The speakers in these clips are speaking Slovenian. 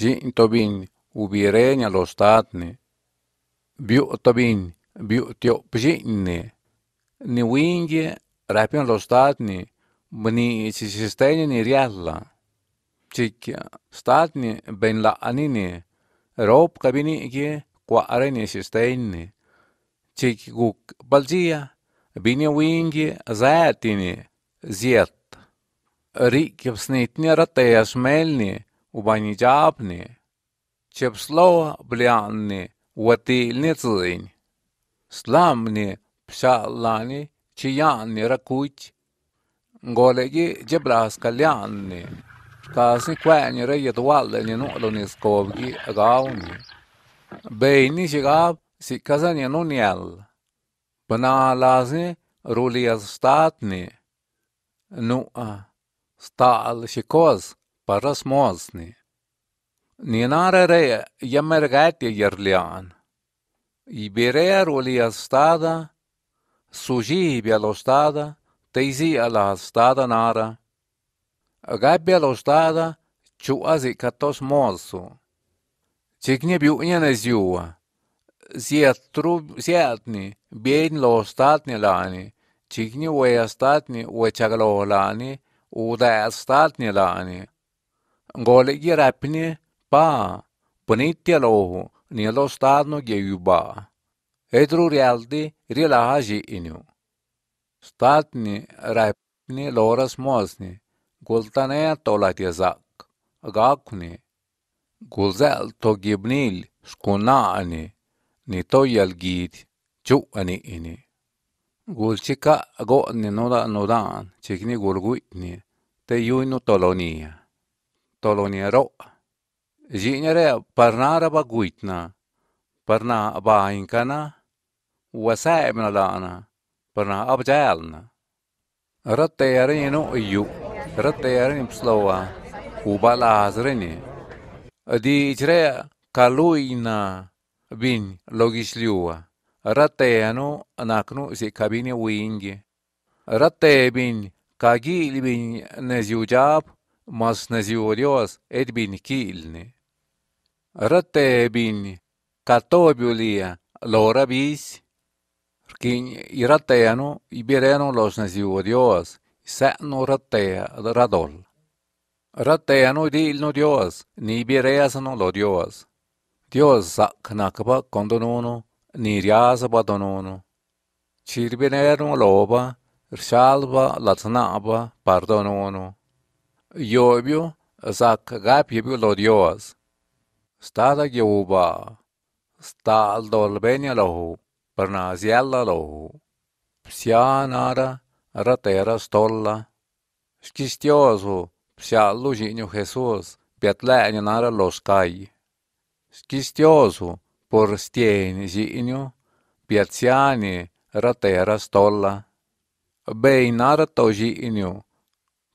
Zin tobin ubirenja lostatne. Biu tobin biu tio pzinne. Ni wingie rapion lostatne. Bni si sistenje ni riadla. Cikja statne ben la anine. Rob kabini gie qua arene sistenne. Cik guk balzia. Bini wingie zaetine. Ziet. Rikjepsnitne ratea smelnie. Убанижабне, чепслова блянне, ватильне цынь. Сламне пшалани, чиянне ракуть. Голеги джебраскалянне. Kasi kwenye reyet walle ni nuqlu ni skobgi gawni. Bejni xigab si kazan jenu njell. Bna lazni ruli jaz statni. Nuqa, staqal xikoz. paras mosni. Ninarere ya mergati yerlian. Ibere roli astada, suji bialostada, teizi ala astada nara. Gabbia lo stada, ciu azi catos mosu. Cigne biu iene ziua. Ziet tru ziatni, bien lo statni lani, cigni ue astatni ue cagalo lani, ude astatni lani gole gi rapni pa punitia lohu ni lo stadno gi yuba etru rialdi rilahaji inu statni rapni loras mosni gultane tola tiazak agakuni gulzel to gibnil skunani ni to yalgit chu ani ini gulchika go ni noda nodan chekni gurgu ni te yuinu tolonia tolonie ro. Zinere parnara ba guitna, parna ba incana, uasemna lana, parna abjalna. Rotterino iu, rotterin slova, ubalas rini. Dicere caluina vin logisliua, rateno anacnu si cabine wingi. Rattebin, cagilibin neziujab, mas nazjurios et bin kilni. Ratte bin katobiulia lora bis, rkin irateno ibereno los nazjurios, sa'no ratea radol. Rateano dilno Dios, ni ibereasno lo Dios. Dios saknakba kondonono, ni riasba donono. Cirbinerno loba, rsalba latnaba pardonono. Yobu zakagapyibulodyos. Stara Yehuba. Staldolbenia lohu. Pernazialla lohu. Psianara ratera stolla. Skistiosu. Psiallu jinyu Jesus. Piatlenia nara loskai. Skistiosu. Por stien jinyu. Piatsiani ratera stolla. Beinara to jinyu.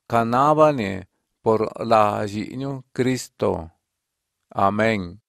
Canábane por la Cristo. Amén.